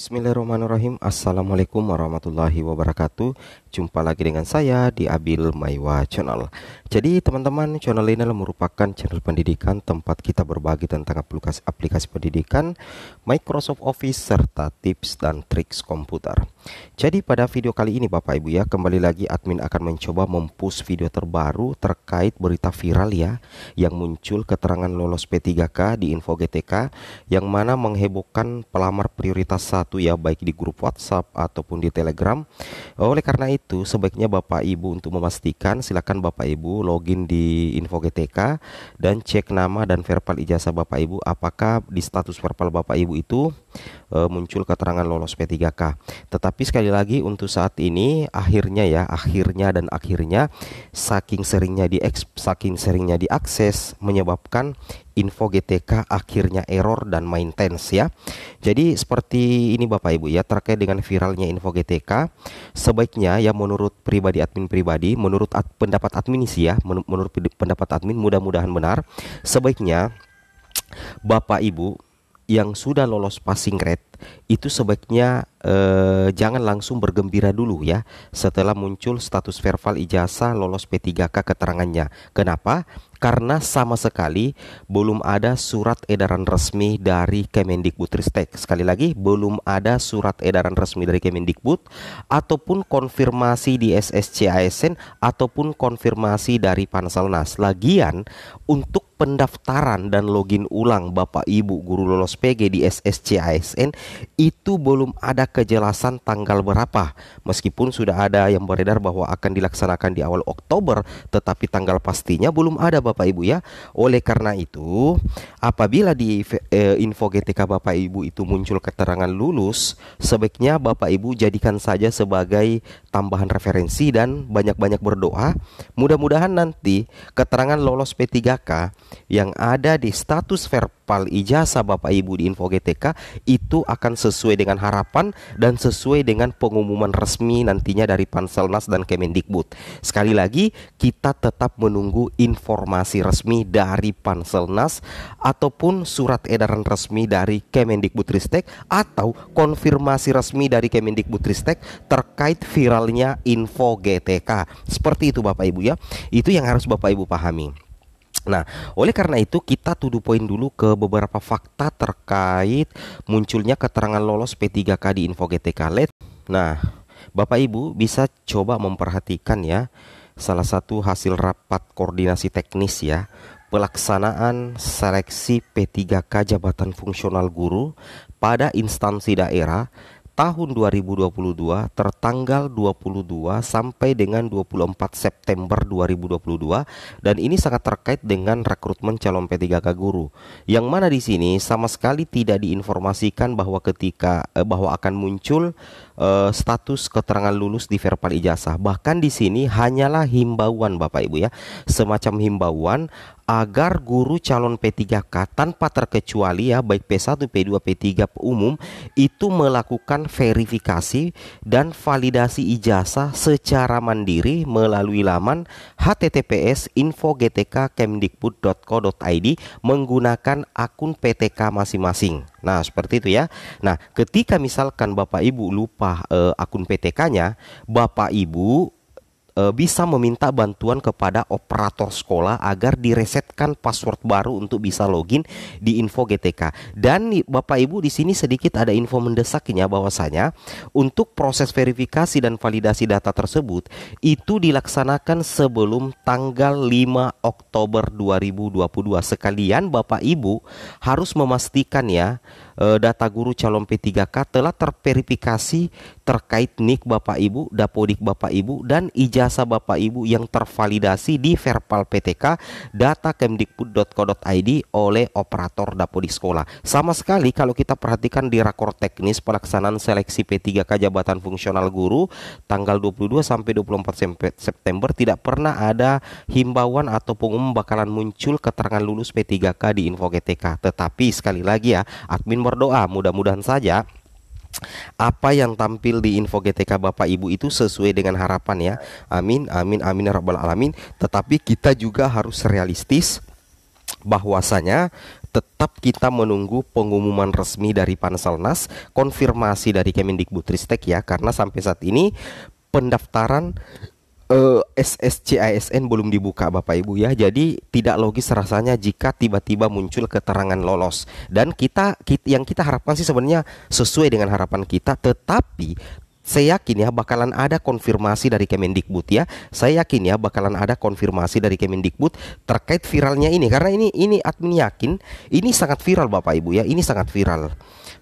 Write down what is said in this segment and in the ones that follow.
Bismillahirrahmanirrahim Assalamualaikum warahmatullahi wabarakatuh Jumpa lagi dengan saya di Abil Maiwa Channel Jadi teman-teman channel ini merupakan channel pendidikan Tempat kita berbagi tentang aplikasi, aplikasi pendidikan Microsoft Office serta tips dan triks komputer Jadi pada video kali ini Bapak Ibu ya Kembali lagi admin akan mencoba mempush video terbaru Terkait berita viral ya Yang muncul keterangan lolos P3K di Info GTK Yang mana menghebohkan pelamar prioritas 1 satu ya baik di grup WhatsApp ataupun di Telegram. Oleh karena itu sebaiknya Bapak Ibu untuk memastikan silakan Bapak Ibu login di info GTK dan cek nama dan verbal ijazah Bapak Ibu apakah di status verbal Bapak Ibu itu e, muncul keterangan lolos P3K. Tetapi sekali lagi untuk saat ini akhirnya ya, akhirnya dan akhirnya saking seringnya di saking seringnya diakses menyebabkan info GTK akhirnya error dan maintenance ya. Jadi seperti ini Bapak Ibu ya terkait dengan viralnya info GTK sebaiknya ya menurut pribadi admin pribadi menurut ad, pendapat admin sih ya menurut pendapat admin mudah-mudahan benar sebaiknya Bapak Ibu yang sudah lolos passing grade itu sebaiknya eh, jangan langsung bergembira dulu ya setelah muncul status verbal ijazah lolos P3K keterangannya. Kenapa? Karena sama sekali belum ada surat edaran resmi dari Kemendikbudristek. Sekali lagi, belum ada surat edaran resmi dari Kemendikbud ataupun konfirmasi di SSC ataupun konfirmasi dari Panselnas. Lagian untuk pendaftaran dan login ulang Bapak Ibu guru lolos PG di SSC itu belum ada kejelasan tanggal berapa. Meskipun sudah ada yang beredar bahwa akan dilaksanakan di awal Oktober, tetapi tanggal pastinya belum ada Bapak Ibu ya. Oleh karena itu, apabila di eh, info GTK Bapak Ibu itu muncul keterangan lulus, sebaiknya Bapak Ibu jadikan saja sebagai tambahan referensi dan banyak-banyak berdoa. Mudah-mudahan nanti keterangan lolos P3K yang ada di status Verpa hafal ijazah Bapak Ibu di Info GTK itu akan sesuai dengan harapan dan sesuai dengan pengumuman resmi nantinya dari Panselnas dan Kemendikbud. Sekali lagi, kita tetap menunggu informasi resmi dari Panselnas ataupun surat edaran resmi dari Kemendikbudristek atau konfirmasi resmi dari Kemendikbudristek terkait viralnya info GTK. Seperti itu Bapak Ibu ya. Itu yang harus Bapak Ibu pahami. Nah, oleh karena itu kita tuduh poin dulu ke beberapa fakta terkait munculnya keterangan lolos P3K di info GTK LED. Nah, Bapak Ibu bisa coba memperhatikan ya salah satu hasil rapat koordinasi teknis ya pelaksanaan seleksi P3K jabatan fungsional guru pada instansi daerah tahun 2022 tertanggal 22 sampai dengan 24 September 2022 dan ini sangat terkait dengan rekrutmen calon P3K guru. Yang mana di sini sama sekali tidak diinformasikan bahwa ketika eh, bahwa akan muncul eh, status keterangan lulus di verbal ijazah. Bahkan di sini hanyalah himbauan Bapak Ibu ya, semacam himbauan agar guru calon P3K tanpa terkecuali ya baik P1, P2, P3 umum itu melakukan verifikasi dan validasi ijazah secara mandiri melalui laman https infogtkkemdikbud.co.id menggunakan akun PTK masing-masing. Nah, seperti itu ya. Nah, ketika misalkan Bapak Ibu lupa uh, akun PTK-nya, Bapak Ibu Eh, bisa meminta bantuan kepada operator sekolah agar diresetkan password baru untuk bisa login di info GTK. Dan Bapak Ibu di sini sedikit ada info mendesaknya bahwasanya untuk proses verifikasi dan validasi data tersebut itu dilaksanakan sebelum tanggal 5 Oktober 2022. Sekalian Bapak Ibu harus memastikan ya Eh, data guru calon P3K telah terverifikasi terkait nik Bapak Ibu, dapodik Bapak Ibu dan ijazah Bapak Ibu yang tervalidasi di Verpal PTK data kemdikbud.co.id oleh operator dapodik sekolah. Sama sekali kalau kita perhatikan di rakor teknis pelaksanaan seleksi P3K jabatan fungsional guru tanggal 22 sampai 24 September tidak pernah ada himbauan atau pengumuman bakalan muncul keterangan lulus P3K di info GTK. Tetapi sekali lagi ya, admin berdoa mudah-mudahan saja apa yang tampil di info GTK Bapak Ibu itu sesuai dengan harapan ya. Amin, amin, amin ya rabbal alamin. Tetapi kita juga harus realistis bahwasanya tetap kita menunggu pengumuman resmi dari Panselnas, konfirmasi dari Kemendikbudristek ya karena sampai saat ini pendaftaran uh, eh, SSCISN belum dibuka Bapak Ibu ya. Jadi tidak logis rasanya jika tiba-tiba muncul keterangan lolos. Dan kita, kita yang kita harapkan sih sebenarnya sesuai dengan harapan kita, tetapi saya yakin ya bakalan ada konfirmasi dari Kemendikbud ya. Saya yakin ya bakalan ada konfirmasi dari Kemendikbud terkait viralnya ini karena ini ini admin yakin ini sangat viral Bapak Ibu ya. Ini sangat viral.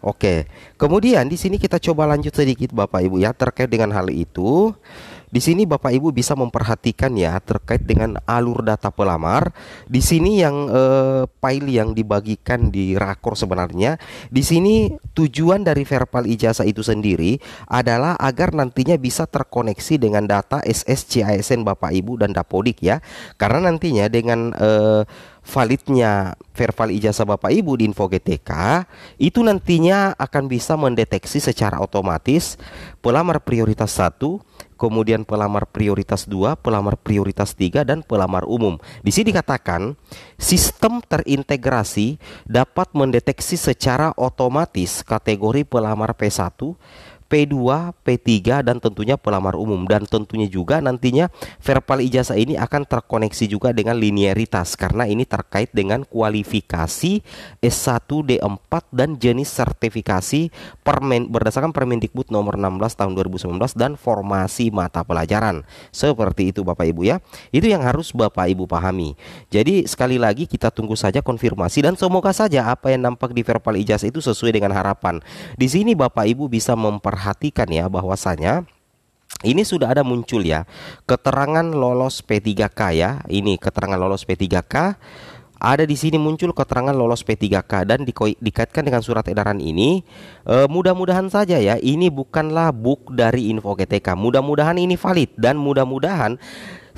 Oke. Kemudian di sini kita coba lanjut sedikit Bapak Ibu ya terkait dengan hal itu. Di sini Bapak Ibu bisa memperhatikan ya terkait dengan alur data pelamar. Di sini yang eh, file yang dibagikan di rakor sebenarnya, di sini tujuan dari verbal ijazah itu sendiri adalah agar nantinya bisa terkoneksi dengan data SSCISN Bapak Ibu dan Dapodik ya. Karena nantinya dengan eh, validnya verbal ijazah Bapak Ibu di Info GTK itu nantinya akan bisa mendeteksi secara otomatis pelamar prioritas 1, kemudian pelamar prioritas 2, pelamar prioritas 3 dan pelamar umum. Di sini dikatakan sistem terintegrasi dapat mendeteksi secara otomatis kategori pelamar P1, P2, P3 dan tentunya pelamar umum dan tentunya juga nantinya verbal ijazah ini akan terkoneksi juga dengan linearitas karena ini terkait dengan kualifikasi S1 D4 dan jenis sertifikasi permen berdasarkan Permendikbud nomor 16 tahun 2019 dan formasi mata pelajaran. Seperti itu Bapak Ibu ya. Itu yang harus Bapak Ibu pahami. Jadi sekali lagi kita tunggu saja konfirmasi dan semoga saja apa yang nampak di verbal ijazah itu sesuai dengan harapan. Di sini Bapak Ibu bisa memper perhatikan ya bahwasanya ini sudah ada muncul ya keterangan lolos P3K ya. Ini keterangan lolos P3K ada di sini muncul keterangan lolos P3K dan dikaitkan dengan surat edaran ini e, mudah-mudahan saja ya ini bukanlah book dari info GTK mudah-mudahan ini valid dan mudah-mudahan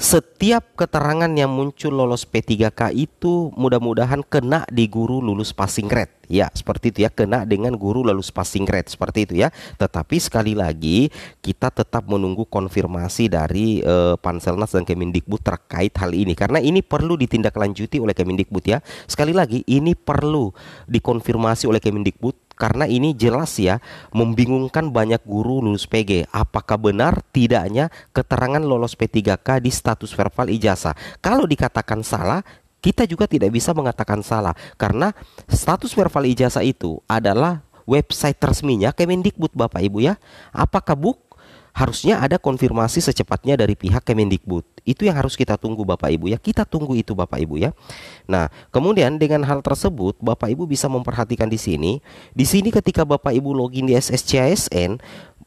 setiap keterangan yang muncul lolos P3K itu mudah-mudahan kena di guru lulus passing grade. Ya, seperti itu ya, kena dengan guru lulus passing grade seperti itu ya. Tetapi sekali lagi kita tetap menunggu konfirmasi dari uh, Panselnas dan Kemendikbud terkait hal ini karena ini perlu ditindaklanjuti oleh Kemendikbud ya. Sekali lagi ini perlu dikonfirmasi oleh Kemendikbud karena ini jelas ya membingungkan banyak guru lulus PG. Apakah benar tidaknya keterangan lolos P3K di status verbal ijazah? Kalau dikatakan salah, kita juga tidak bisa mengatakan salah karena status verbal ijazah itu adalah website resminya Kemendikbud Bapak Ibu ya. Apakah buk harusnya ada konfirmasi secepatnya dari pihak Kemendikbud. Itu yang harus kita tunggu Bapak Ibu ya. Kita tunggu itu Bapak Ibu ya. Nah, kemudian dengan hal tersebut Bapak Ibu bisa memperhatikan di sini. Di sini ketika Bapak Ibu login di SSCISN,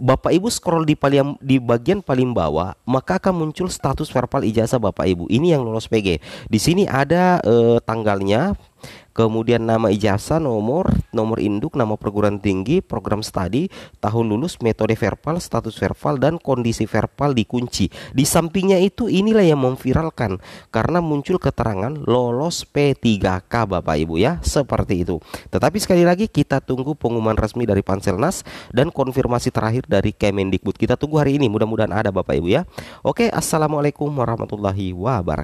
Bapak Ibu scroll di paling di bagian paling bawah, maka akan muncul status verbal ijazah Bapak Ibu. Ini yang lolos PG. Di sini ada eh, tanggalnya, kemudian nama ijazah, nomor, nomor induk, nama perguruan tinggi, program studi, tahun lulus, metode verbal, status verbal dan kondisi verbal dikunci. Di sampingnya itu inilah yang memviralkan karena muncul keterangan lolos P3K Bapak Ibu ya, seperti itu. Tetapi sekali lagi kita tunggu pengumuman resmi dari Panselnas dan konfirmasi terakhir dari Kemendikbud. Kita tunggu hari ini, mudah-mudahan ada Bapak Ibu ya. Oke, Assalamualaikum warahmatullahi wabarakatuh.